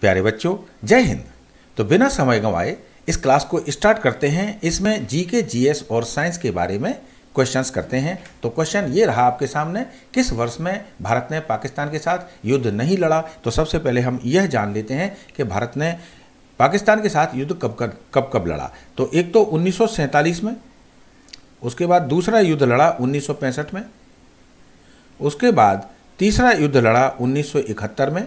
प्यारे बच्चों जय हिंद तो बिना समय गंवाए इस क्लास को स्टार्ट करते हैं इसमें जी के जी एस और साइंस के बारे में क्वेश्चंस करते हैं तो क्वेश्चन ये रहा आपके सामने किस वर्ष में भारत ने पाकिस्तान के साथ युद्ध नहीं लड़ा तो सबसे पहले हम यह जान लेते हैं कि भारत ने पाकिस्तान के साथ युद्ध कब कर कब कब लड़ा तो एक तो उन्नीस में उसके बाद दूसरा युद्ध लड़ा उन्नीस में उसके बाद तीसरा युद्ध लड़ा उन्नीस में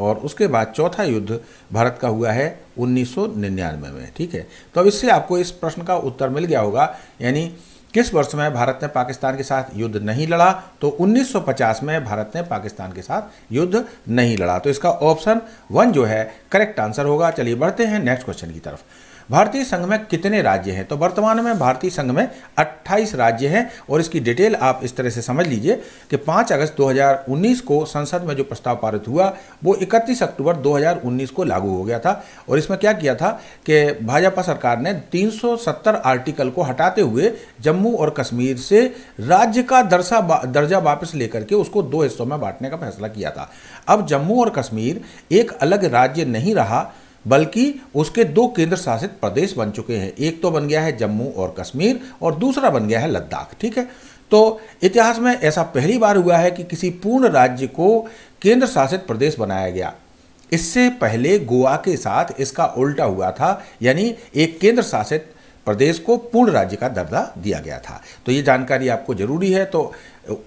और उसके बाद चौथा युद्ध भारत का हुआ है 1999 में ठीक है तो अब इससे आपको इस प्रश्न का उत्तर मिल गया होगा यानी किस वर्ष में भारत ने पाकिस्तान के साथ युद्ध नहीं लड़ा तो 1950 में भारत ने पाकिस्तान के साथ युद्ध नहीं लड़ा तो इसका ऑप्शन वन जो है करेक्ट आंसर होगा चलिए बढ़ते हैं नेक्स्ट क्वेश्चन की तरफ भारतीय संघ में कितने राज्य हैं तो वर्तमान में भारतीय संघ में 28 राज्य हैं और इसकी डिटेल आप इस तरह से समझ लीजिए कि 5 अगस्त 2019 को संसद में जो प्रस्ताव पारित हुआ वो 31 अक्टूबर 2019 को लागू हो गया था और इसमें क्या किया था कि भाजपा सरकार ने 370 आर्टिकल को हटाते हुए जम्मू और कश्मीर से राज्य का दर्शा दर्जा वापस लेकर के उसको दो हिस्सों में बांटने का फैसला किया था अब जम्मू और कश्मीर एक अलग राज्य नहीं रहा बल्कि उसके दो केंद्र शासित प्रदेश बन चुके हैं एक तो बन गया है जम्मू और कश्मीर और दूसरा बन गया है लद्दाख ठीक है तो इतिहास में ऐसा पहली बार हुआ है कि किसी पूर्ण राज्य को केंद्र शासित प्रदेश बनाया गया इससे पहले गोवा के साथ इसका उल्टा हुआ था यानी एक केंद्र शासित प्रदेश को पूर्ण राज्य का दर्जा दिया गया था तो ये जानकारी आपको जरूरी है तो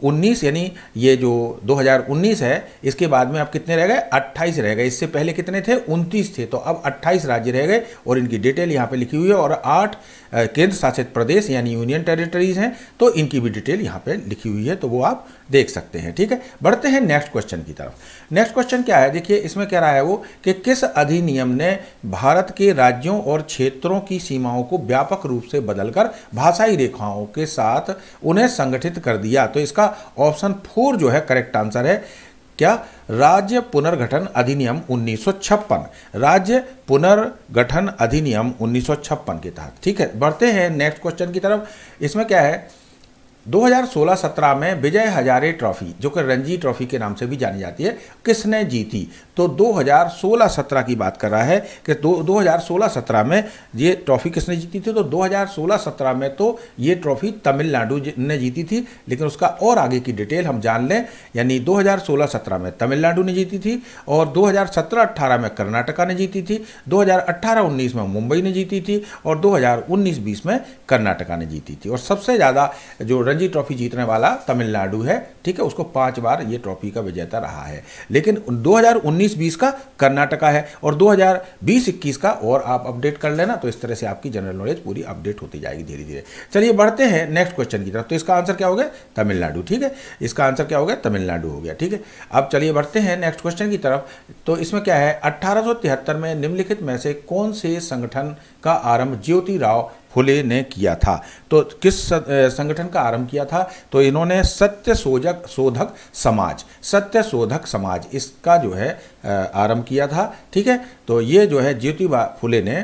19 यानी ये जो 2019 है इसके बाद में अब कितने रह गए 28 रह गए इससे पहले कितने थे 29 थे तो अब 28 राज्य रह गए और इनकी डिटेल यहाँ पे लिखी हुई है और आठ केंद्र शासित प्रदेश यानी यूनियन टेरिटरीज हैं तो इनकी भी डिटेल यहाँ पे लिखी हुई है तो वो आप देख सकते हैं ठीक है बढ़ते हैं नेक्स्ट क्वेश्चन की तरफ नेक्स्ट क्वेश्चन क्या है देखिए इसमें कह रहा है वो कि किस अधिनियम ने भारत के राज्यों और क्षेत्रों की सीमाओं को व्यापक रूप से बदलकर भाषाई रेखाओं के साथ उन्हें संगठित कर दिया तो इसका ऑप्शन फोर जो है करेक्ट आंसर है क्या राज्य पुनर्गठन अधिनियम 1956 राज्य पुनर्गठन अधिनियम 1956 के तहत ठीक है बढ़ते हैं नेक्स्ट क्वेश्चन की तरफ इसमें क्या है 2016-17 में विजय हजारे ट्रॉफी जो कि रणजी ट्रॉफी के नाम से भी जानी जाती है किसने जीती तो 2016-17 की बात कर रहा है कि दो 2016-17 में ये ट्रॉफी किसने जीती थी तो 2016-17 में तो ये ट्रॉफी तमिलनाडु ने जीती थी लेकिन उसका और आगे की डिटेल हम जान लें यानी 2016-17 में तमिलनाडु ने जीती थी और 2017-18 में कर्नाटका ने जीती थी 2018-19 में मुंबई ने जीती थी और 2019-20 में कर्नाटका ने जीती थी और सबसे ज़्यादा जो रणजी ट्रॉफी जीतने वाला तमिलनाडु है ठीक है उसको पांच बार ये ट्रॉफी का विजेता रहा है लेकिन 2019-20 का कर्नाटका है और 2020-21 का और आप अपडेट कर लेना तो इस तरह से आपकी जनरल नॉलेज पूरी अपडेट होती जाएगी धीरे धीरे चलिए बढ़ते हैं नेक्स्ट क्वेश्चन की तरफ तो इसका आंसर क्या हो गया तमिलनाडु ठीक है इसका आंसर क्या हो गया तमिलनाडु हो गया ठीक है अब चलिए बढ़ते हैं नेक्स्ट क्वेश्चन की तरफ तो इसमें क्या है अट्ठारह में निम्नलिखित में से कौन से संगठन का आरंभ ज्योति राव फुले ने किया था तो किस संगठन का आरंभ किया था तो इन्होंने सत्य सोजक शोधक समाज सत्य शोधक समाज इसका जो है आरंभ किया था ठीक है तो ये जो है ज्योतिबा फुले ने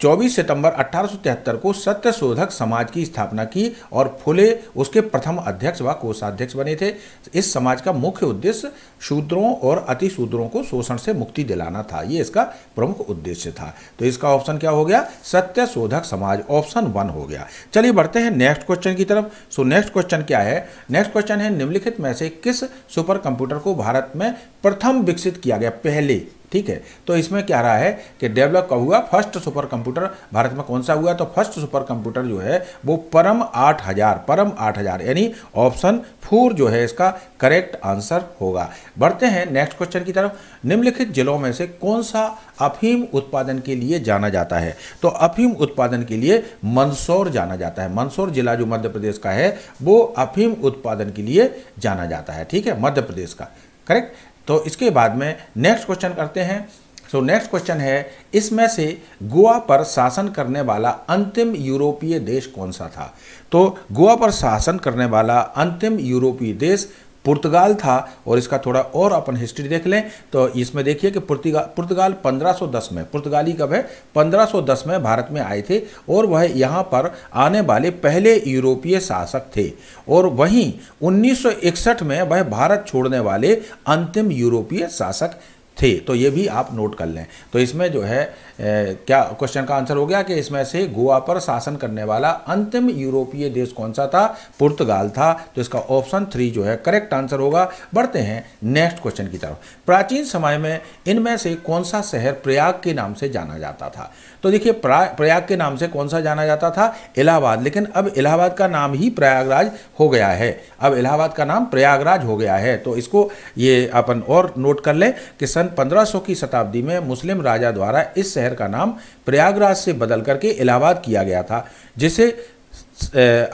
24 सितंबर अठारह को सत्य शोधक समाज की स्थापना की और फुले उसके प्रथम अध्यक्ष व कोषाध्यक्ष बने थे इस समाज का मुख्य उद्देश्य शूद्रों और अति शूद्रों को शोषण से मुक्ति दिलाना था ये इसका प्रमुख उद्देश्य था तो इसका ऑप्शन क्या हो गया सत्य शोधक समाज ऑप्शन वन हो गया चलिए बढ़ते हैं नेक्स्ट क्वेश्चन की तरफ सो नेक्स्ट क्वेश्चन क्या है नेक्स्ट क्वेश्चन है निम्नलिखित में से किस सुपर कंप्यूटर को भारत में प्रथम विकसित किया गया पहले ठीक है तो इसमें क्या रहा है कि डेवलप कब हुआ फर्स्ट सुपर कंप्यूटर भारत में कौन सा हुआ तो फर्स्ट सुपर कंप्यूटर जो है वो परम आठ हजार परम आठ हजार यानी ऑप्शन फोर जो है इसका करेक्ट आंसर होगा बढ़ते हैं नेक्स्ट क्वेश्चन की तरफ निम्नलिखित जिलों में से कौन सा अफीम उत्पादन के लिए जाना जाता है तो अफीम उत्पादन के लिए मंदसौर जाना जाता है मंदसौर जिला जो मध्य प्रदेश का है वो अफीम उत्पादन के लिए जाना जाता है ठीक है मध्य प्रदेश का करेक्ट तो इसके बाद में नेक्स्ट क्वेश्चन करते हैं सो नेक्स्ट क्वेश्चन है इसमें से गोवा पर शासन करने वाला अंतिम यूरोपीय देश कौन सा था तो गोवा पर शासन करने वाला अंतिम यूरोपीय देश पुर्तगाल था और इसका थोड़ा और अपन हिस्ट्री देख लें तो इसमें देखिए कि पुर्तगा पुर्तगाल 1510 में पुर्तगाली कब है 1510 में भारत में आए थे और वह यहाँ पर आने वाले पहले यूरोपीय शासक थे और वहीं 1961 में वह भारत छोड़ने वाले अंतिम यूरोपीय शासक थे तो ये भी आप नोट कर लें तो इसमें जो है ए, क्या क्वेश्चन का आंसर हो गया कि इसमें से गोवा पर शासन करने वाला अंतिम यूरोपीय देश कौन सा था पुर्तगाल था तो इसका ऑप्शन थ्री जो है करेक्ट आंसर होगा बढ़ते हैं नेक्स्ट क्वेश्चन की तरफ प्राचीन समय में इनमें से कौन सा शहर प्रयाग के नाम से जाना जाता था तो देखिए प्रयाग के नाम से कौन सा जाना जाता था इलाहाबाद लेकिन अब इलाहाबाद का नाम ही प्रयागराज हो गया है अब इलाहाबाद का नाम प्रयागराज हो गया है तो इसको ये अपन और नोट कर लें कि सन 1500 की शताब्दी में मुस्लिम राजा द्वारा इस शहर का नाम प्रयागराज से बदल करके इलाहाबाद किया गया था जिसे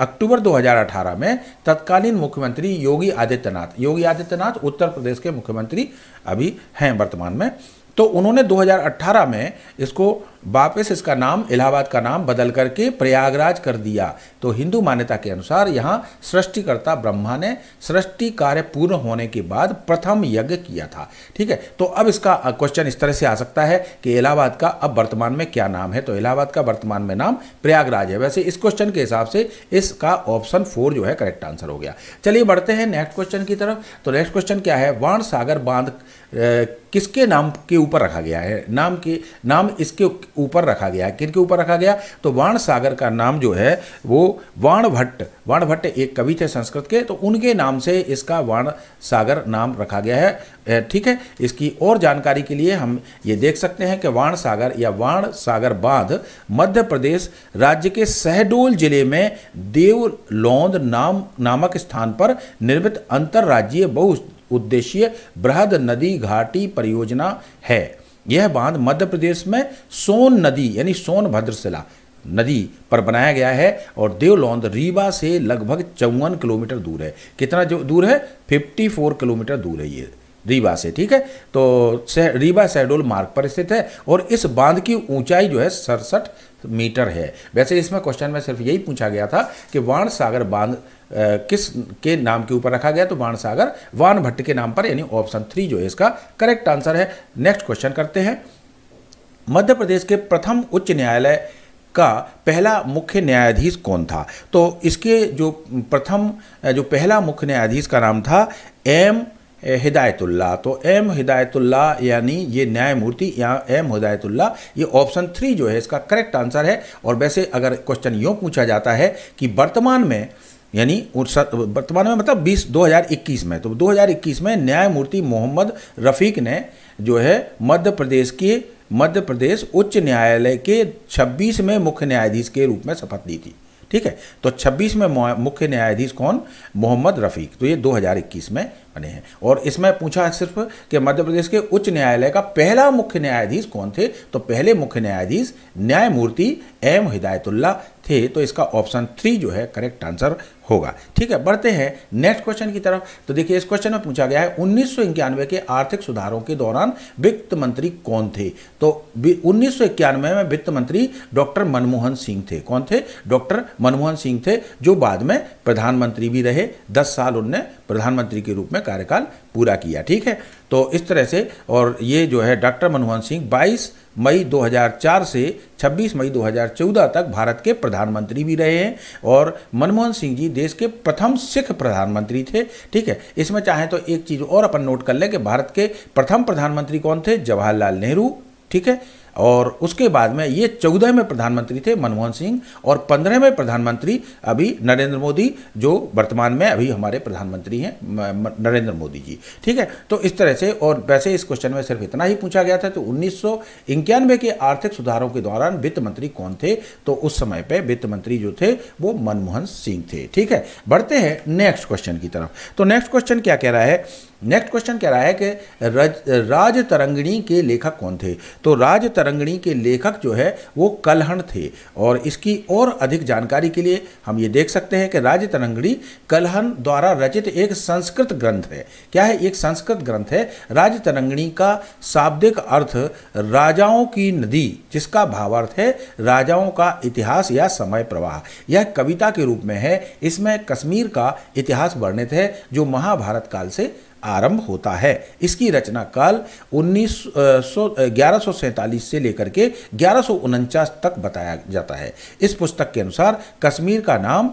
अक्टूबर 2018 में तत्कालीन मुख्यमंत्री योगी आदित्यनाथ योगी आदित्यनाथ उत्तर प्रदेश के मुख्यमंत्री अभी हैं वर्तमान में तो उन्होंने 2018 में इसको वापस इसका नाम इलाहाबाद का नाम बदल करके प्रयागराज कर दिया तो हिंदू मान्यता के अनुसार यहाँ सृष्टिकर्ता ब्रह्मा ने सृष्टि कार्य पूर्ण होने के बाद प्रथम यज्ञ किया था ठीक है तो अब इसका क्वेश्चन इस तरह से आ सकता है कि इलाहाबाद का अब वर्तमान में क्या नाम है तो इलाहाबाद का वर्तमान में नाम प्रयागराज है वैसे इस क्वेश्चन के हिसाब से इसका ऑप्शन फोर जो है करेक्ट आंसर हो गया चलिए बढ़ते हैं नेक्स्ट क्वेश्चन की तरफ तो नेक्स्ट क्वेश्चन क्या है वाण सागर बांध किसके नाम के ऊपर रखा गया है नाम के नाम इसके ऊपर रखा गया है किन के ऊपर रखा गया तो वाण सागर का नाम जो है वो वाण भट्ट वाण भट्ट एक कवि थे संस्कृत के तो उनके नाम से इसका वाण सागर नाम रखा गया है ठीक है इसकी और जानकारी के लिए हम ये देख सकते हैं कि वाण सागर या वाण सागर बांध मध्य प्रदेश राज्य के सहडोल जिले में देवलौंद नाम नामक स्थान पर निर्मित अंतर्राज्यीय बहु उद्देश्य बृहद नदी घाटी परियोजना है यह बांध मध्य प्रदेश में सोन नदी यानी सोन भद्रशिला नदी पर बनाया गया है और देवलौंद रीवा से लगभग चौवन किलोमीटर दूर है कितना जो दूर है 54 किलोमीटर दूर है ये रीवा से ठीक है तो से, रीवा शहडोल मार्ग पर स्थित है और इस बांध की ऊंचाई जो है सड़सठ मीटर है वैसे इसमें क्वेश्चन में सिर्फ यही पूछा गया था कि वाण सागर बांध किस के नाम के ऊपर रखा गया तो बाणसागर वान भट्ट के नाम पर यानी ऑप्शन थ्री जो है इसका करेक्ट आंसर है नेक्स्ट क्वेश्चन करते हैं मध्य प्रदेश के प्रथम उच्च न्यायालय का पहला मुख्य न्यायाधीश कौन था तो इसके जो प्रथम जो पहला मुख्य न्यायाधीश का नाम था एम हिदायतुल्ला तो एम हिदायतुल्ला यानी ये न्यायमूर्ति या एम हिदायतुल्ला ये ऑप्शन थ्री जो है इसका करेक्ट आंसर है और वैसे अगर क्वेश्चन यूँ पूछा जाता है कि वर्तमान में यानी वर्तमान में मतलब हजार इक्कीस में तो 2021 में न्यायमूर्ति मोहम्मद रफ़ीक ने जो है मध्य प्रदेश के मध्य प्रदेश उच्च न्यायालय के छब्बीस में मुख्य न्यायाधीश के रूप में शपथ ली थी ठीक है तो छब्बीस में मुख्य न्यायाधीश कौन मोहम्मद रफ़ीक तो ये 2021 में बने हैं और इसमें पूछा है सिर्फ कि मध्य प्रदेश के उच्च न्यायालय का पहला मुख्य न्यायाधीश कौन थे तो पहले मुख्य न्यायाधीश न्यायमूर्ति एम हिदायतुल्ला थे तो इसका ऑप्शन थ्री जो है करेक्ट आंसर होगा ठीक है बढ़ते हैं नेक्स्ट क्वेश्चन की तरफ तो देखिए इस क्वेश्चन में पूछा गया है उन्नीस के आर्थिक सुधारों के दौरान वित्त मंत्री कौन थे तो उन्नीस में वित्त मंत्री डॉक्टर मनमोहन सिंह थे कौन थे डॉक्टर मनमोहन सिंह थे जो बाद में प्रधानमंत्री भी रहे दस साल उनने प्रधानमंत्री के रूप में कार्यकाल पूरा किया ठीक है तो इस तरह से और ये जो है डॉक्टर मनमोहन सिंह बाईस मई 2004 से 26 मई 2014 तक भारत के प्रधानमंत्री भी रहे हैं और मनमोहन सिंह जी देश के प्रथम सिख प्रधानमंत्री थे ठीक है इसमें चाहें तो एक चीज़ और अपन नोट कर लें कि भारत के प्रथम प्रधानमंत्री कौन थे जवाहरलाल नेहरू ठीक है और उसके बाद में ये चौदह में प्रधानमंत्री थे मनमोहन सिंह और पंद्रह में प्रधानमंत्री अभी नरेंद्र मोदी जो वर्तमान में अभी हमारे प्रधानमंत्री हैं नरेंद्र मोदी जी ठीक है तो इस तरह से और वैसे इस क्वेश्चन में सिर्फ इतना ही पूछा गया था तो उन्नीस के आर्थिक सुधारों के दौरान वित्त मंत्री कौन थे तो उस समय पर वित्त मंत्री जो थे वो मनमोहन सिंह थे ठीक है बढ़ते हैं नेक्स्ट क्वेश्चन की तरफ तो नेक्स्ट क्वेश्चन क्या कह रहा है नेक्स्ट क्वेश्चन कह रहा है कि रज राज तरंगिणी के लेखक कौन थे तो राज तरंगिणी के लेखक जो है वो कलहण थे और इसकी और अधिक जानकारी के लिए हम ये देख सकते हैं कि राज तरंगिणी कलहन द्वारा रचित एक संस्कृत ग्रंथ है क्या है एक संस्कृत ग्रंथ है राज तरंगिणी का शाब्दिक अर्थ राजाओं की नदी जिसका भावार्थ है राजाओं का इतिहास या समय प्रवाह यह कविता के रूप में है इसमें कश्मीर का इतिहास वर्णित है जो महाभारत काल से आरंभ होता है इसकी रचना काल उन्नीस सौ से लेकर के ग्यारह तक बताया जाता है इस पुस्तक के अनुसार कश्मीर का नाम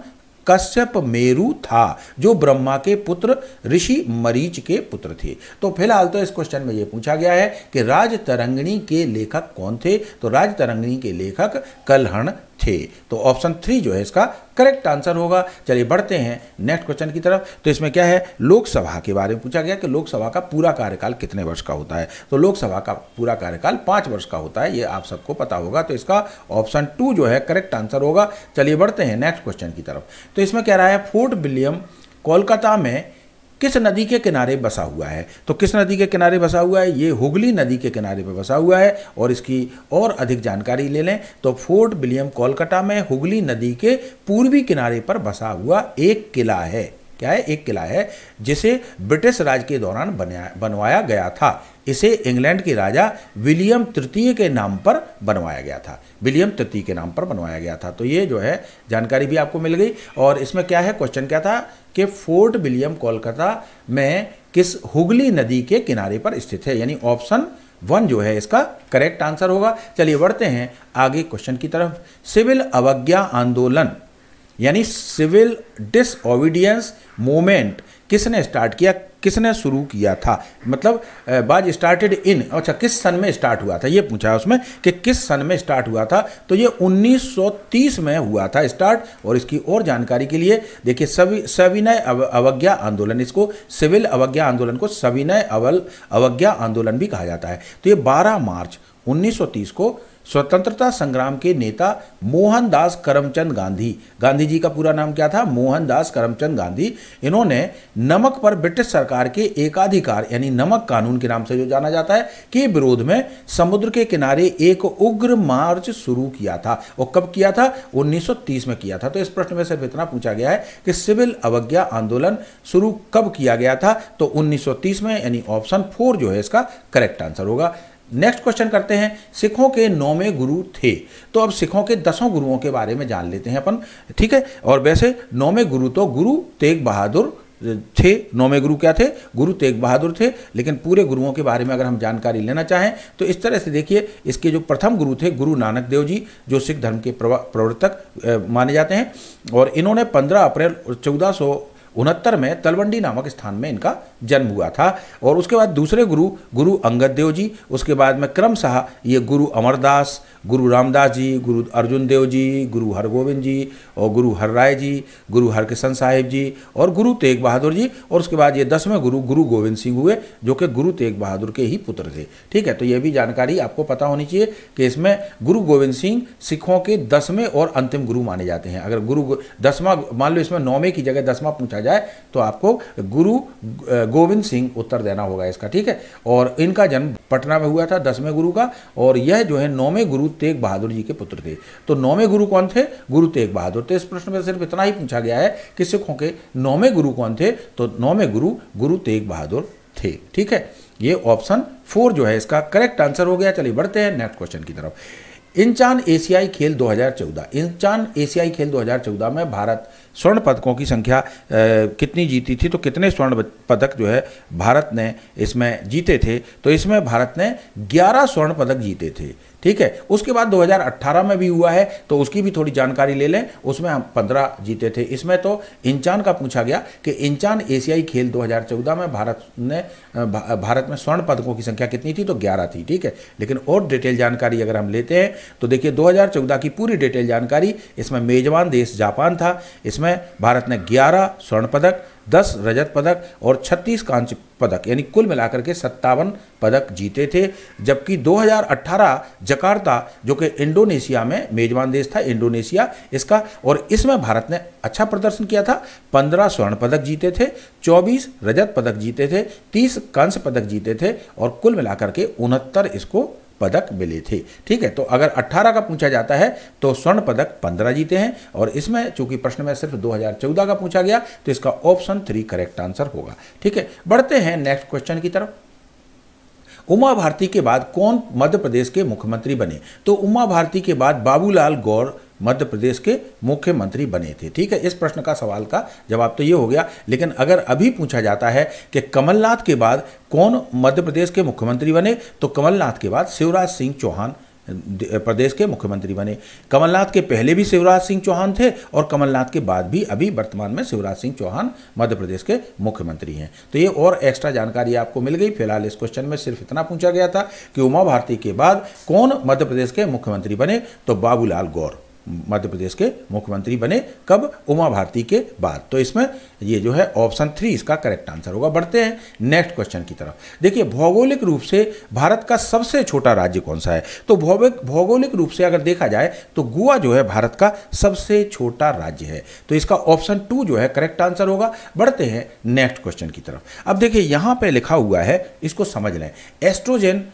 कश्यप मेरू था जो ब्रह्मा के पुत्र ऋषि मरीच के पुत्र थे तो फिलहाल तो इस क्वेश्चन में ये पूछा गया है कि राज तरंगणी के लेखक कौन थे तो राज तरंगणी के लेखक कलहण थे तो ऑप्शन थ्री जो है इसका करेक्ट आंसर होगा चलिए बढ़ते हैं नेक्स्ट क्वेश्चन की तरफ तो इसमें क्या है लोकसभा के बारे में पूछा गया कि लोकसभा का पूरा कार्यकाल कितने वर्ष का होता है तो लोकसभा का पूरा कार्यकाल पाँच वर्ष का होता है ये आप सबको पता होगा तो इसका ऑप्शन टू जो है करेक्ट आंसर होगा चलिए बढ़ते हैं नेक्स्ट क्वेश्चन की तरफ तो इसमें कह रहा है फोर्ट विलियम कोलकाता में किस नदी के किनारे बसा हुआ है तो किस नदी के किनारे बसा हुआ है ये हुगली नदी के किनारे पर बसा हुआ है और इसकी और अधिक जानकारी ले लें तो फोर्ट विलियम कोलकाता में हुगली नदी के पूर्वी किनारे पर बसा हुआ एक किला है क्या है एक किला है जिसे ब्रिटिश राज के दौरान बनवाया गया था इसे इंग्लैंड के राजा विलियम तृतीय के नाम पर बनवाया गया था विलियम तृतीय के नाम पर बनवाया गया था तो ये जो है जानकारी भी आपको मिल गई और इसमें क्या है क्वेश्चन क्या था कि फोर्ट विलियम कोलकाता में किस हुगली नदी के किनारे पर स्थित है यानी ऑप्शन वन जो है इसका करेक्ट आंसर होगा चलिए बढ़ते हैं आगे क्वेश्चन की तरफ सिविल अवज्ञा आंदोलन यानी सिविल डिसऑबिडियंस मूवमेंट किसने स्टार्ट किया किसने शुरू किया था मतलब बाज स्टार्टेड इन अच्छा किस सन में स्टार्ट हुआ था ये पूछा उसमें कि किस सन में स्टार्ट हुआ था तो ये 1930 में हुआ था स्टार्ट और इसकी और जानकारी के लिए देखिए सवि सविनय अवज्ञा आंदोलन इसको सिविल अवज्ञा आंदोलन को सविनय अवल अवज्ञा आंदोलन भी कहा जाता है तो ये 12 मार्च 1930 को स्वतंत्रता संग्राम के नेता मोहनदास करमचंद गांधी गांधी जी का पूरा नाम क्या था मोहनदास करमचंद गांधी इन्होंने नमक पर ब्रिटिश सरकार के एकाधिकार यानी नमक कानून के नाम से जो जाना जाता है के विरोध में समुद्र के किनारे एक उग्र मार्च शुरू किया था और कब किया था 1930 में किया था तो इस प्रश्न में सिर्फ इतना पूछा गया है कि सिविल अवज्ञा आंदोलन शुरू कब किया गया था तो उन्नीस में यानी ऑप्शन फोर जो है इसका करेक्ट आंसर होगा नेक्स्ट क्वेश्चन करते हैं सिखों के नौवें गुरु थे तो अब सिखों के दसों गुरुओं के बारे में जान लेते हैं अपन ठीक है और वैसे नौवें गुरु तो गुरु तेग बहादुर थे नौवें गुरु क्या थे गुरु तेग बहादुर थे लेकिन पूरे गुरुओं के बारे में अगर हम जानकारी लेना चाहें तो इस तरह से देखिए इसके जो प्रथम गुरु थे गुरु नानक देव जी जो सिख धर्म के प्रवर्तक माने जाते हैं और इन्होंने पंद्रह अप्रैल चौदह उनहत्तर में तलवंडी नामक स्थान में इनका जन्म हुआ था और उसके बाद दूसरे गुरु गुरु अंगद देव जी उसके बाद में क्रमशाह ये गुरु अमरदास गुरु रामदास जी गुरु अर्जुन देव जी गुरु हरगोविंद जी और गुरु हर राय जी गुरु हरकिशन साहिब जी और गुरु तेग बहादुर जी और उसके बाद ये दसवें गुरु गुरु गोविंद सिंह हुए जो कि गुरु तेग बहादुर के ही पुत्र थे ठीक है तो ये भी जानकारी आपको पता होनी चाहिए कि इसमें गुरु गोविंद सिंह सिखों के दसवें और अंतिम गुरु माने जाते हैं अगर गुरु दसवा मान लो इसमें नौवें की जगह दसवा पूछा जाए तो आपको गुरु गोविंद सिंह उत्तर देना होगा इसका ठीक है और इनका जन्म पटना में हुआ था दसवें गुरु का और यह जो है नौवें गुरु तेग बहादुर जी के पुत्र थे तो नौवें गुरु कौन थे गुरु तेग बहादुर थे इस प्रश्न में सिर्फ इतना ही पूछा गया है कि सिखों के नौवें गुरु कौन थे तो नौवें गुरु गुरु तेग बहादुर थे ठीक है ये ऑप्शन फोर जो है इसका करेक्ट आंसर हो गया चलिए बढ़ते हैं नेक्स्ट क्वेश्चन की तरफ इंचान एशियाई खेल 2014 इंचान एशियाई खेल 2014 में भारत स्वर्ण पदकों की संख्या कितनी जीती थी तो कितने स्वर्ण पदक जो है भारत ने इसमें जीते थे तो इसमें भारत ने 11 स्वर्ण पदक जीते थे ठीक है उसके बाद 2018 में भी हुआ है तो उसकी भी थोड़ी जानकारी ले लें उसमें हम 15 जीते थे इसमें तो इंचान का पूछा गया कि इंचान एशियाई खेल 2014 में भारत ने भारत में स्वर्ण पदकों की संख्या कितनी थी तो 11 थी ठीक है लेकिन और डिटेल जानकारी अगर हम लेते हैं तो देखिए 2014 की पूरी डिटेल जानकारी इसमें मेजबान देश जापान था इसमें भारत ने ग्यारह स्वर्ण पदक दस रजत पदक और छत्तीस कांस्य पदक यानी कुल मिलाकर के सत्तावन पदक जीते थे जबकि 2018 जकार्ता जो कि इंडोनेशिया में मेजबान देश था इंडोनेशिया इसका और इसमें भारत ने अच्छा प्रदर्शन किया था 15 स्वर्ण पदक जीते थे 24 रजत पदक जीते थे 30 कांस्य पदक जीते थे और कुल मिलाकर के उनहत्तर इसको पदक मिले थे ठीक है तो अगर 18 का पूछा जाता है तो स्वर्ण पदक 15 जीते हैं और इसमें चूंकि प्रश्न में सिर्फ 2014 का पूछा गया तो इसका ऑप्शन थ्री करेक्ट आंसर होगा ठीक है बढ़ते हैं नेक्स्ट क्वेश्चन की तरफ उमा भारती के बाद कौन मध्य प्रदेश के मुख्यमंत्री बने तो उमा भारती के बाद बाबूलाल गौर मध्य प्रदेश के मुख्यमंत्री बने थे ठीक है इस प्रश्न का सवाल का जवाब तो ये हो गया लेकिन अगर अभी पूछा जाता है कि कमलनाथ के बाद कौन मध्य प्रदेश के मुख्यमंत्री बने तो कमलनाथ के बाद शिवराज सिंह चौहान प्रदेश के मुख्यमंत्री बने कमलनाथ के पहले भी शिवराज सिंह चौहान थे और कमलनाथ के बाद भी अभी वर्तमान में शिवराज सिंह चौहान मध्य प्रदेश के मुख्यमंत्री हैं तो ये और एक्स्ट्रा जानकारी आपको मिल गई फिलहाल इस क्वेश्चन में सिर्फ इतना पूछा गया था कि उमा भारती के बाद कौन मध्य प्रदेश के मुख्यमंत्री बने तो बाबूलाल गौर मध्य प्रदेश के मुख्यमंत्री बने कब उमा भारती के बाद तो इसमें ये जो है ऑप्शन थ्री इसका करेक्ट आंसर होगा बढ़ते हैं नेक्स्ट क्वेश्चन की तरफ देखिए भौगोलिक रूप से भारत का सबसे छोटा राज्य कौन सा है तो भौगोलिक रूप से अगर देखा जाए तो गोवा जो है भारत का सबसे छोटा राज्य है तो इसका ऑप्शन टू जो है करेक्ट आंसर होगा बढ़ते हैं नेक्स्ट क्वेश्चन की तरफ अब देखिए यहां पर लिखा हुआ है इसको समझ लें एस्ट्रोजेन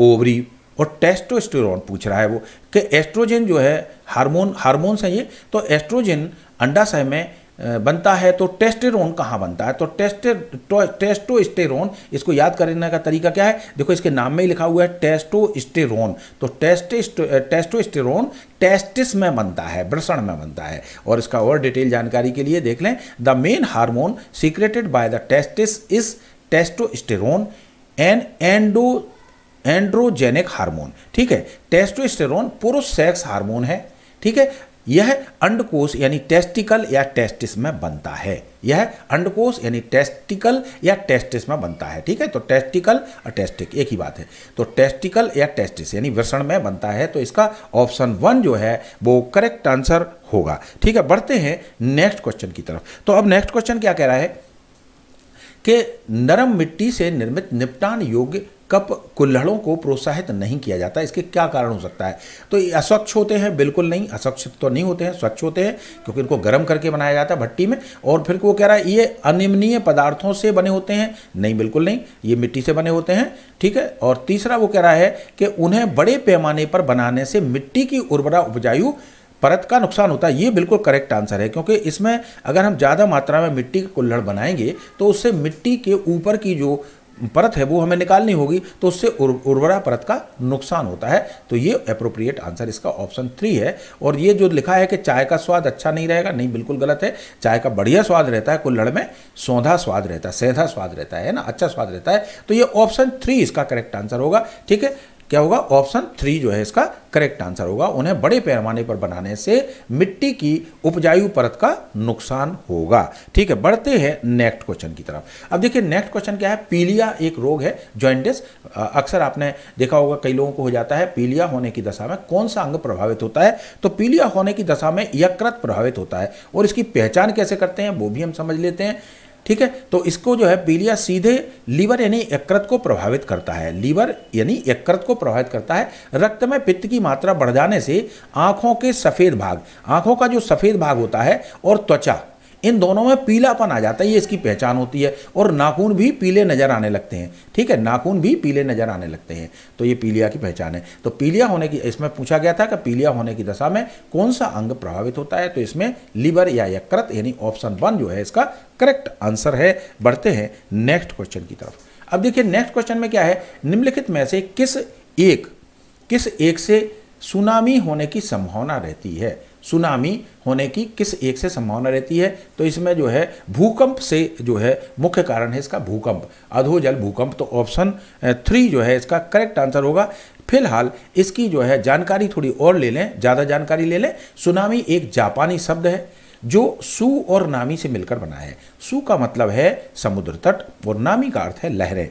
ओवरी और टेस्टोस्टेरोन पूछ रहा है वो कि एस्ट्रोजन जो है हार्मोन हार्मोन्स हैं ये तो एस्ट्रोजन अंडाशय में बनता है तो टेस्टेरोन कहाँ बनता है तो टेस्टे तो, टेस्टोस्टेरोन इसको याद करने का तरीका क्या है देखो इसके नाम में ही लिखा हुआ है टेस्टोस्टेरोन तो टेस्ट टेस्टोस्टेरोन टेस्टिस में बनता है ब्रसण में बनता है और इसका और डिटेल जानकारी के लिए देख लें the main hormone secreted by the testes is testosterone and endo androgenic hormone ठीक है टेस्टोस्टेरोन पुरुष सेक्स हार्मोन है ठीक है यह अंडकोश यानी टेस्टिकल या टेस्टिस में बनता है यह अंडकोश यानी टेस्टिकल या टेस्टिस में बनता है ठीक है तो टेस्टिकल और टेस्टिक एक ही बात है तो टेस्टिकल या टेस्टिस यानी वृषण में बनता है तो इसका ऑप्शन वन जो है वो करेक्ट आंसर होगा ठीक है बढ़ते हैं नेक्स्ट क्वेश्चन की तरफ तो अब नेक्स्ट क्वेश्चन क्या कह रहा है कि नरम मिट्टी से निर्मित निपटान योग्य कप कुल्हड़ों को प्रोत्साहित नहीं किया जाता इसके क्या कारण हो सकता है तो अस्वच्छ होते हैं बिल्कुल नहीं अस्वच्छ तो नहीं होते हैं स्वच्छ होते हैं क्योंकि इनको गर्म करके बनाया जाता है भट्टी में और फिर वो कह रहा है ये अनिमनीय पदार्थों से बने होते हैं नहीं बिल्कुल नहीं ये मिट्टी से बने होते हैं ठीक है और तीसरा वो कह रहा है कि उन्हें बड़े पैमाने पर बनाने से मिट्टी की उर्वरा उपजायु परत का नुकसान होता है ये बिल्कुल करेक्ट आंसर है क्योंकि इसमें अगर हम ज़्यादा मात्रा में मिट्टी के कुल्हड़ बनाएंगे तो उससे मिट्टी के ऊपर की जो परत है वो हमें निकालनी होगी तो उससे उर्वरा परत का नुकसान होता है तो ये अप्रोप्रिएट आंसर इसका ऑप्शन थ्री है और ये जो लिखा है कि चाय का स्वाद अच्छा नहीं रहेगा नहीं बिल्कुल गलत है चाय का बढ़िया स्वाद रहता है कुल्लड़ में सौधा स्वाद रहता है सेंधा स्वाद रहता है ना अच्छा स्वाद रहता है तो ये ऑप्शन थ्री इसका करेक्ट आंसर होगा ठीक है क्या होगा ऑप्शन थ्री जो है इसका करेक्ट आंसर होगा उन्हें बड़े पैमाने पर बनाने से मिट्टी की उपजायु परत का नुकसान होगा ठीक है बढ़ते हैं नेक्स्ट क्वेश्चन की तरफ अब देखिए नेक्स्ट क्वेश्चन क्या है पीलिया एक रोग है ज्वाइंटिस अक्सर आपने देखा होगा कई लोगों को हो जाता है पीलिया होने की दशा में कौन सा अंग प्रभावित होता है तो पीलिया होने की दशा में यकृत प्रभावित होता है और इसकी पहचान कैसे करते हैं वो भी हम समझ लेते हैं ठीक है तो इसको जो है पीलिया सीधे लीवर यानी यकृत को प्रभावित करता है लीवर यानी यकृत को प्रभावित करता है रक्त में पित्त की मात्रा बढ़ जाने से आंखों के सफ़ेद भाग आंखों का जो सफ़ेद भाग होता है और त्वचा इन दोनों में पीलापन आ जाता है ये इसकी पहचान होती है और नाखून भी पीले नज़र आने लगते हैं ठीक है नाखून भी पीले नज़र आने लगते हैं तो ये पीलिया की पहचान है तो पीलिया होने की इसमें पूछा गया था कि पीलिया होने की दशा में कौन सा अंग प्रभावित होता है तो इसमें लिवर या यकृत यानी ऑप्शन वन जो है इसका करेक्ट आंसर है बढ़ते हैं नेक्स्ट क्वेश्चन की तरफ अब देखिए नेक्स्ट क्वेश्चन में क्या है निम्नलिखित में से किस एक किस एक से सुनामी होने की संभावना रहती है सुनामी होने की किस एक से संभावना रहती है तो इसमें जो है भूकंप से जो है मुख्य कारण है इसका भूकंप अधोजल भूकंप तो ऑप्शन थ्री जो है इसका करेक्ट आंसर होगा फिलहाल इसकी जो है जानकारी थोड़ी और ले लें ज़्यादा जानकारी ले लें सुनामी एक जापानी शब्द है जो सु और नामी से मिलकर बना है सु का मतलब है समुद्र तट और नामी का अर्थ है लहरें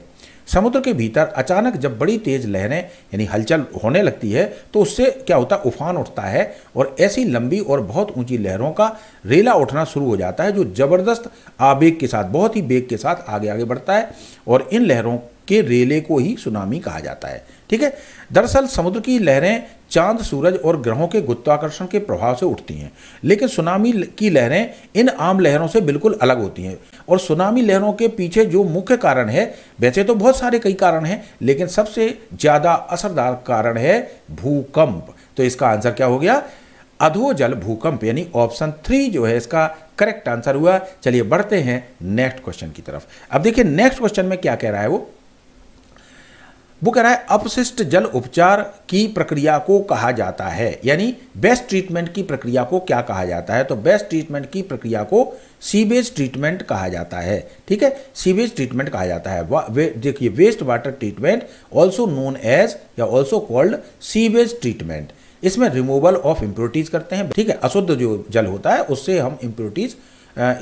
समुद्र के भीतर अचानक जब बड़ी तेज लहरें यानी हलचल होने लगती है तो उससे क्या होता है उफान उठता है और ऐसी लंबी और बहुत ऊंची लहरों का रेला उठना शुरू हो जाता है जो जबरदस्त आवेग के साथ बहुत ही बेग के साथ आगे आगे बढ़ता है और इन लहरों के रेले को ही सुनामी कहा जाता है ठीक है दरअसल समुद्र की लहरें चांद सूरज और ग्रहों के गुरुत्वाकर्षण के प्रभाव से उठती हैं लेकिन सुनामी की लहरें इन आम लहरों से बिल्कुल अलग होती हैं और सुनामी लहरों के पीछे जो मुख्य कारण है वैसे तो बहुत सारे कई कारण हैं लेकिन सबसे ज़्यादा असरदार कारण है भूकंप तो इसका आंसर क्या हो गया अधोजल भूकंप यानी ऑप्शन थ्री जो है इसका करेक्ट आंसर हुआ चलिए बढ़ते हैं नेक्स्ट क्वेश्चन की तरफ अब देखिए नेक्स्ट क्वेश्चन में क्या कह रहा है वो वो कह रहा है अपशिष्ट जल उपचार की प्रक्रिया को कहा जाता है यानी बेस्ट ट्रीटमेंट की प्रक्रिया को क्या कहा जाता है तो बेस्ट ट्रीटमेंट की प्रक्रिया को सीवेज ट्रीटमेंट कहा जाता है ठीक है सीवेज ट्रीटमेंट कहा जाता है वे, देखिए waste water treatment also known as या ऑल्सो कॉल्ड सीवेज ट्रीटमेंट इसमें रिमूवल ऑफ इम्प्योरिटीज करते हैं ठीक है अशुद्ध जो जल होता है उससे हम इम्प्योरिटीज़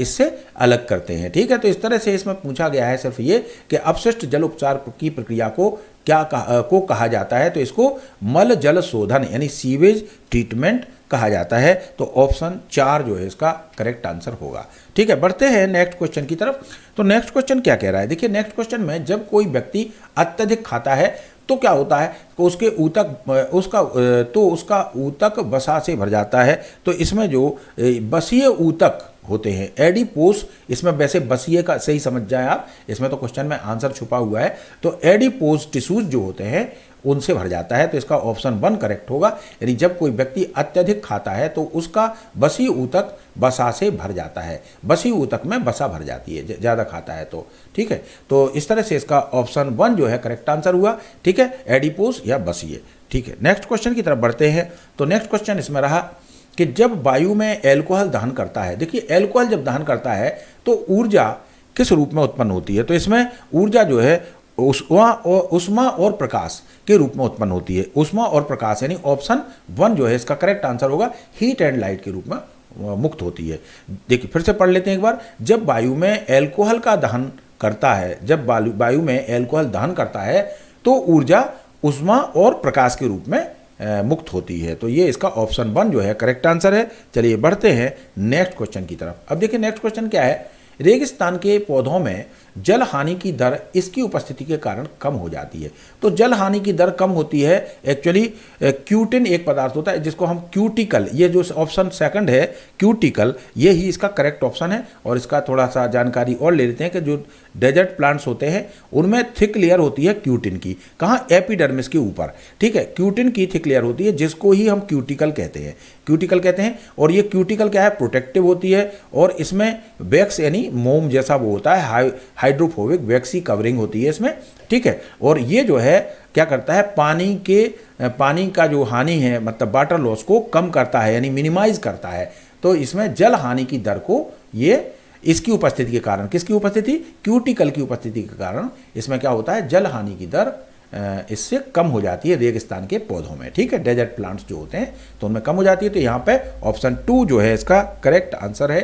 इससे अलग करते हैं ठीक है तो इस तरह से इसमें पूछा गया है सिर्फ ये कि अपशिष्ट जल उपचार की प्रक्रिया को क्या कहा, को कहा जाता है तो इसको मल जल शोधन यानी सीवेज ट्रीटमेंट कहा जाता है तो ऑप्शन चार जो है इसका करेक्ट आंसर होगा ठीक है बढ़ते हैं नेक्स्ट क्वेश्चन की तरफ तो नेक्स्ट क्वेश्चन क्या कह रहा है देखिए नेक्स्ट क्वेश्चन में जब कोई व्यक्ति अत्यधिक खाता है तो क्या होता है तो उसके ऊतक उसका तो उसका ऊतक बसा से भर जाता है तो इसमें जो बसीय ऊतक होते हैं एडिपोस इसमें वैसे बसिए का सही समझ जाए आप इसमें तो क्वेश्चन में आंसर छुपा हुआ है तो एडिपोस टिश्यूज जो होते हैं उनसे भर जाता है तो इसका ऑप्शन वन करेक्ट होगा यानी जब कोई व्यक्ति अत्यधिक खाता है तो उसका बसी ऊतक बसा से भर जाता है बसी ऊतक में बसा भर जाती है ज़्यादा खाता है तो ठीक है तो इस तरह से इसका ऑप्शन वन जो है करेक्ट आंसर हुआ ठीक है एडिपोस या बसीए ठीक है नेक्स्ट क्वेश्चन की तरफ बढ़ते हैं तो नेक्स्ट क्वेश्चन इसमें रहा कि जब वायु में एल्कोहल दहन करता है देखिए एल्कोहल जब दहन करता है तो ऊर्जा किस रूप में उत्पन्न होती है तो इसमें ऊर्जा जो है उष्मा और उष्मा और प्रकाश के रूप में उत्पन्न होती है उष्मा और प्रकाश यानी ऑप्शन वन जो है इसका करेक्ट आंसर होगा हीट एंड लाइट के रूप में मुक्त होती है देखिए फिर से पढ़ लेते हैं एक बार जब वायु में एल्कोहल का दहन करता है जब वायु में एल्कोहल दहन करता है तो ऊर्जा उष्मा और प्रकाश के रूप में मुक्त होती है तो ये इसका ऑप्शन वन जो है करेक्ट आंसर है चलिए बढ़ते हैं नेक्स्ट क्वेश्चन की तरफ अब देखिए नेक्स्ट क्वेश्चन क्या है रेगिस्तान के पौधों में जल हानि की दर इसकी उपस्थिति के कारण कम हो जाती है तो जल हानि की दर कम होती है एक्चुअली क्यूटिन एक पदार्थ होता है जिसको हम क्यूटिकल ये जो ऑप्शन सेकंड है क्यूटिकल ये ही इसका करेक्ट ऑप्शन है और इसका थोड़ा सा जानकारी और ले लेते हैं कि जो डेजर्ट प्लांट्स होते हैं उनमें थिक लेयर होती है क्यूटिन की कहाँ एपिडर्मिस के ऊपर ठीक है क्यूटिन की थिक लेयर होती है जिसको ही हम क्यूटिकल कहते हैं क्यूटिकल कहते हैं और ये क्यूटिकल क्या है प्रोटेक्टिव होती है और इसमें वैक्स यानी मोम जैसा वो होता है हाइड्रोफोविक हाइड्रोफोबिक कवरिंग होती है इसमें ठीक है और ये जो है क्या करता है पानी के पानी का जो हानि है मतलब वाटर लॉस को कम करता है यानी मिनिमाइज करता है तो इसमें जल हानि की दर को ये इसकी उपस्थिति के कारण किसकी उपस्थिति क्यूटिकल की उपस्थिति के कारण इसमें क्या होता है जल हानि की दर इससे कम हो जाती है रेगिस्तान के पौधों में ठीक है डेजर्ट प्लांट्स जो होते हैं तो उनमें कम हो जाती है तो यहाँ पे ऑप्शन टू जो है इसका करेक्ट आंसर है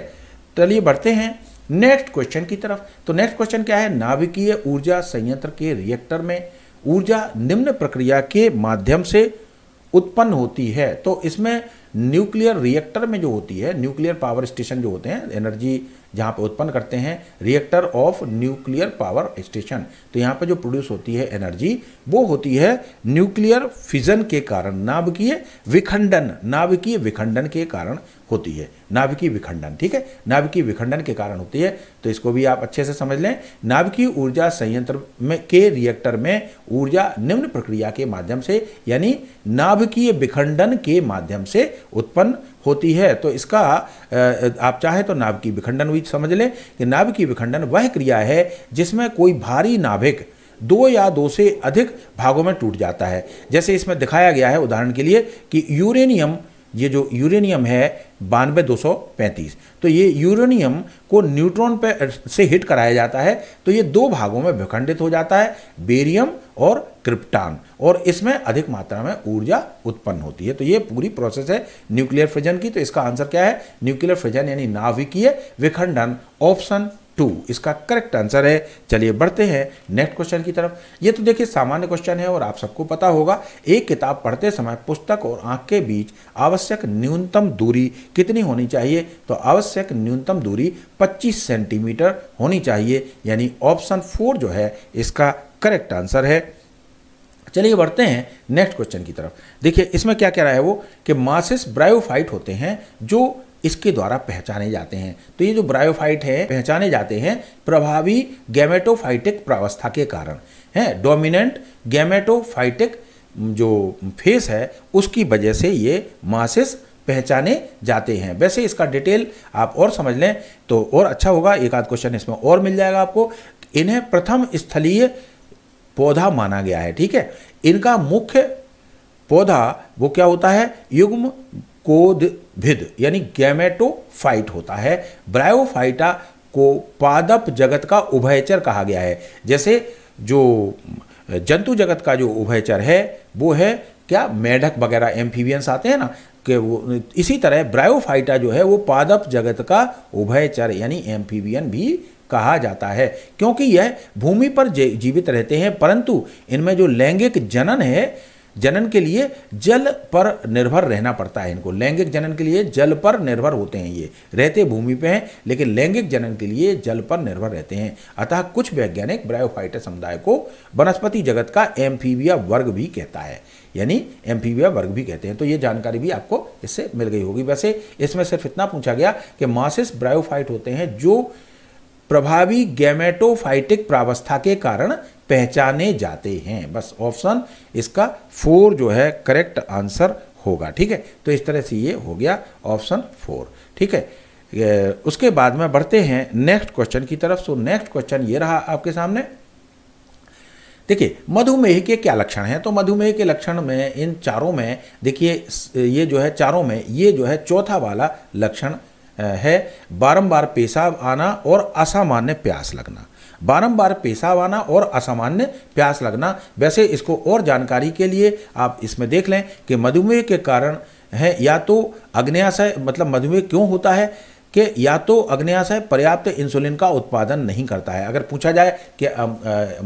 चलिए बढ़ते हैं नेक्स्ट क्वेश्चन की तरफ तो नेक्स्ट क्वेश्चन क्या है नाभिकीय ऊर्जा संयंत्र के रिएक्टर में ऊर्जा निम्न प्रक्रिया के माध्यम से उत्पन्न होती है तो इसमें न्यूक्लियर रिएक्टर में जो होती है न्यूक्लियर पावर स्टेशन जो होते हैं एनर्जी जहाँ पे उत्पन्न करते हैं reactor of nuclear power station तो यहाँ पे जो प्रोड्यूस होती है एनर्जी वो होती है न्यूक्लियर फिजन के कारण नाभिकीय विखंडन नाभिकीय विखंडन के कारण होती है नाभिकीय विखंडन ठीक है नाभिकीय विखंडन के कारण होती है तो इसको भी आप अच्छे से समझ लें नाभिकीय ऊर्जा संयंत्र में के रिएक्टर में ऊर्जा निम्न प्रक्रिया के माध्यम से यानी नाभिकीय विखंडन के माध्यम से उत्पन्न होती है तो इसका आप चाहे तो नाभ की विखंडन भी समझ लें कि नाभ की विखंडन वह क्रिया है जिसमें कोई भारी नाभिक दो या दो से अधिक भागों में टूट जाता है जैसे इसमें दिखाया गया है उदाहरण के लिए कि यूरेनियम ये जो यूरेनियम है बानवे दो सौ पैंतीस तो ये यूरेनियम को न्यूट्रॉन पे से हिट कराया जाता है तो ये दो भागों में विखंडित हो जाता है बेरियम और क्रिप्टान और इसमें अधिक मात्रा में ऊर्जा उत्पन्न होती है तो ये पूरी प्रोसेस है न्यूक्लियर फ्रिजन की तो इसका आंसर क्या है न्यूक्लियर फ्रिजन यानी नाविकीय विखंडन ऑप्शन टू इसका करेक्ट आंसर है चलिए बढ़ते हैं नेक्स्ट क्वेश्चन की तरफ ये तो देखिए सामान्य क्वेश्चन है और आप सबको पता होगा एक किताब पढ़ते समय पुस्तक और आंख के बीच आवश्यक न्यूनतम दूरी कितनी होनी चाहिए तो आवश्यक न्यूनतम दूरी 25 सेंटीमीटर होनी चाहिए यानी ऑप्शन फोर जो है इसका करेक्ट आंसर है चलिए बढ़ते हैं नेक्स्ट क्वेश्चन की तरफ देखिए इसमें क्या कह रहा है वो कि मासिस ब्रायोफाइट होते हैं जो इसके द्वारा पहचाने जाते हैं तो ये जो ब्रायोफाइट है पहचाने जाते हैं प्रभावी गैमेटोफाइटिक प्रावस्था के कारण है डोमिनेंट गैमेटोफाइटिक जो फेस है उसकी वजह से ये मासिस पहचाने जाते हैं वैसे इसका डिटेल आप और समझ लें तो और अच्छा होगा एक आध क्वेश्चन इसमें और मिल जाएगा आपको इन्हें प्रथम स्थलीय पौधा माना गया है ठीक है इनका मुख्य पौधा वो क्या होता है युग्म कोदभिद यानी गैमेटोफाइट होता है ब्रायोफाइटा को पादप जगत का उभयचर कहा गया है जैसे जो जंतु जगत का जो उभयचर है वो है क्या मेढक वगैरह एम्फीवियंस आते हैं ना कि वो इसी तरह ब्रायोफाइटा जो है वो पादप जगत का उभयचर यानी एम्फीवियन भी कहा जाता है क्योंकि यह भूमि पर जीवित रहते हैं परंतु इनमें जो लैंगिक जनन है जनन के लिए जल पर निर्भर रहना पड़ता है इनको लैंगिक जनन के लिए जल पर निर्भर होते हैं ये रहते भूमि पे हैं लेकिन लैंगिक जनन के लिए जल पर निर्भर रहते हैं अतः कुछ वैज्ञानिक ब्रायोफाइट समुदाय को वनस्पति जगत का एम्फीविया वर्ग भी कहता है यानी एम्फीविया वर्ग भी कहते हैं तो ये जानकारी भी आपको इससे मिल गई होगी वैसे इसमें सिर्फ इतना पूछा गया कि मासिस ब्रायोफाइट होते हैं जो प्रभावी गैमेटोफाइटिक प्रावस्था के कारण पहचाने जाते हैं बस ऑप्शन इसका फोर जो है करेक्ट आंसर होगा ठीक है तो इस तरह से ये हो गया ऑप्शन फोर ठीक है उसके बाद में बढ़ते हैं नेक्स्ट क्वेश्चन की तरफ सो नेक्स्ट क्वेश्चन ये रहा आपके सामने देखिए मधुमेह के क्या लक्षण हैं तो मधुमेह के लक्षण में इन चारों में देखिए ये जो है चारों में ये जो है चौथा वाला लक्षण है बारंबार पेशाब आना और असामान्य प्यास लगना बारंबार पेशाब आना और असामान्य प्यास लगना वैसे इसको और जानकारी के लिए आप इसमें देख लें कि मधुमेह के कारण है या तो अग्नयाशय मतलब मधुमेह क्यों होता है कि या तो अग्नयाशय पर्याप्त इंसुलिन का उत्पादन नहीं करता है अगर पूछा जाए कि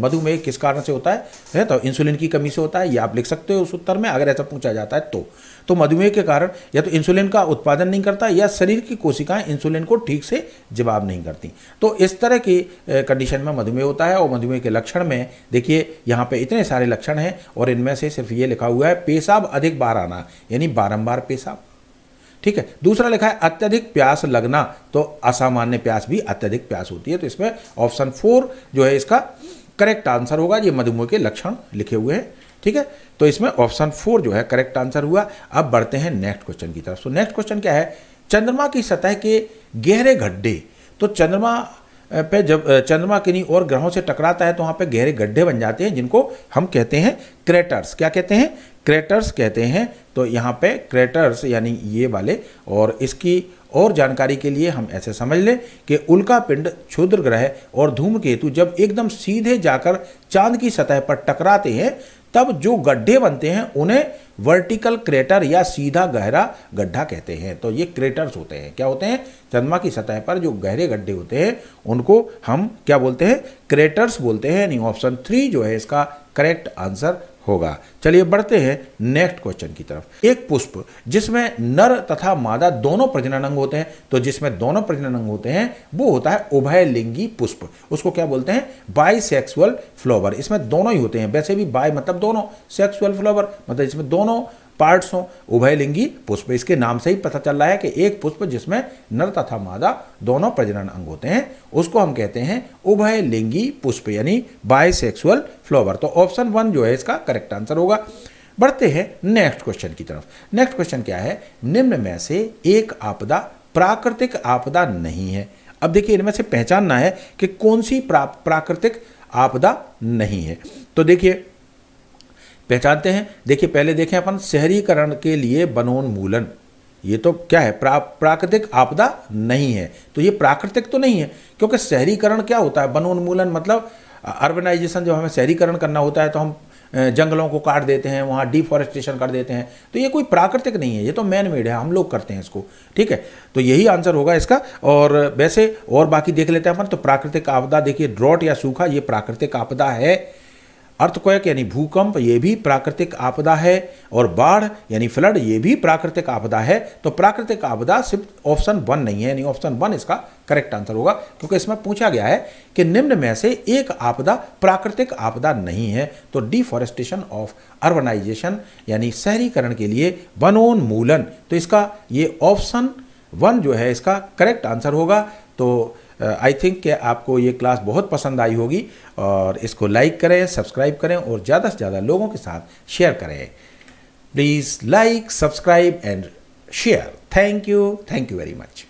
मधुमेह किस कारण से होता है, है तो इंसुलिन की कमी से होता है या आप लिख सकते हो उस उत्तर में अगर ऐसा पूछा जाता है तो तो मधुमेह के कारण या तो इंसुलिन का उत्पादन नहीं करता या शरीर की कोशिकाएं इंसुलिन को ठीक से जवाब नहीं करती तो इस तरह की कंडीशन में मधुमेह होता है और मधुमेह के लक्षण में देखिए यहाँ पे इतने सारे लक्षण हैं और इनमें से सिर्फ ये लिखा हुआ है पेशाब अधिक बार आना यानी बारम्बार पेशाब ठीक है दूसरा लिखा है अत्यधिक प्यास लगना तो असामान्य प्यास भी अत्यधिक प्यास होती है तो इसमें ऑप्शन फोर जो है इसका करेक्ट आंसर होगा ये मधुमेह के लक्षण लिखे हुए हैं ठीक है तो इसमें ऑप्शन फोर जो है करेक्ट आंसर हुआ अब बढ़ते हैं नेक्स्ट क्वेश्चन की तरफ सो नेक्स्ट क्वेश्चन क्या है चंद्रमा की सतह के गहरे गड्ढे तो चंद्रमा पे जब चंद्रमा किन्हीं और ग्रहों से टकराता है तो वहाँ पे गहरे गड्ढे बन जाते हैं जिनको हम कहते हैं क्रेटर्स क्या कहते हैं क्रेटर्स कहते हैं तो यहाँ पे क्रेटर्स यानी ये वाले और इसकी और जानकारी के लिए हम ऐसे समझ लें कि उल्का पिंड क्षुद्र ग्रह और धूमकेतु जब एकदम सीधे जाकर चांद की सतह पर टकराते हैं तब जो गड्ढे बनते हैं उन्हें वर्टिकल क्रेटर या सीधा गहरा गड्ढा कहते हैं तो ये क्रेटर्स होते हैं क्या होते हैं चंद्रमा की सतह पर जो गहरे गड्ढे होते हैं उनको हम क्या बोलते हैं क्रेटर्स बोलते हैं यानी ऑप्शन थ्री जो है इसका करेक्ट आंसर होगा चलिए बढ़ते हैं नेक्स्ट क्वेश्चन की तरफ एक पुष्प जिसमें नर तथा मादा दोनों प्रजनन अंग होते हैं तो जिसमें दोनों प्रजनन अंग होते हैं वो होता है उभयलिंगी पुष्प उसको क्या बोलते हैं बाई सेक्सुअल फ्लॉवर इसमें दोनों ही होते हैं वैसे भी बाय मतलब दोनों सेक्सुअल फ्लॉवर मतलब इसमें दोनों पार्ट्स हों उभयलिंगी पुष्प इसके नाम से ही पता चल रहा है कि एक पुष्प जिसमें नर तथा मादा दोनों प्रजनन अंग होते हैं उसको हम कहते हैं उभयलिंगी पुष्प यानी बायसेक्सुअल फ्लावर तो ऑप्शन वन जो है इसका करेक्ट आंसर होगा बढ़ते हैं नेक्स्ट क्वेश्चन की तरफ नेक्स्ट क्वेश्चन क्या है निम्न में से एक आपदा प्राकृतिक आपदा नहीं है अब देखिए इनमें से पहचानना है कि कौन सी प्राकृतिक आपदा नहीं है तो देखिए पहचानते हैं देखिए पहले देखें अपन शहरीकरण के लिए वनोन्मूलन ये तो क्या है प्रा, प्राकृतिक आपदा नहीं है तो ये प्राकृतिक तो नहीं है क्योंकि शहरीकरण क्या होता है वनोन्मूलन मतलब अर्बनाइजेशन जब हमें शहरीकरण करना होता है तो हम जंगलों को काट देते हैं वहाँ डिफॉरेस्टेशन कर देते हैं तो ये कोई प्राकृतिक नहीं है ये तो मैन मेड है हम लोग करते हैं इसको ठीक है तो यही आंसर होगा इसका और वैसे और बाकी देख लेते हैं अपन तो प्राकृतिक आपदा देखिए ड्रॉट या सूखा ये प्राकृतिक आपदा है अर्थक्वेक यानी भूकंप ये भी प्राकृतिक आपदा है और बाढ़ यानी फ्लड ये भी प्राकृतिक आपदा है तो प्राकृतिक आपदा सिर्फ ऑप्शन वन नहीं है यानी ऑप्शन वन इसका करेक्ट आंसर होगा क्योंकि इसमें पूछा गया है कि निम्न में से एक आपदा प्राकृतिक आपदा नहीं है तो डिफॉरेस्टेशन ऑफ अर्बनाइजेशन यानी शहरीकरण के लिए वनोन्मूलन तो इसका ये ऑप्शन वन जो है इसका करेक्ट आंसर होगा तो आई थिंक कि आपको ये क्लास बहुत पसंद आई होगी और इसको लाइक करें सब्सक्राइब करें और ज़्यादा से ज़्यादा लोगों के साथ शेयर करें please like subscribe and share thank you thank you very much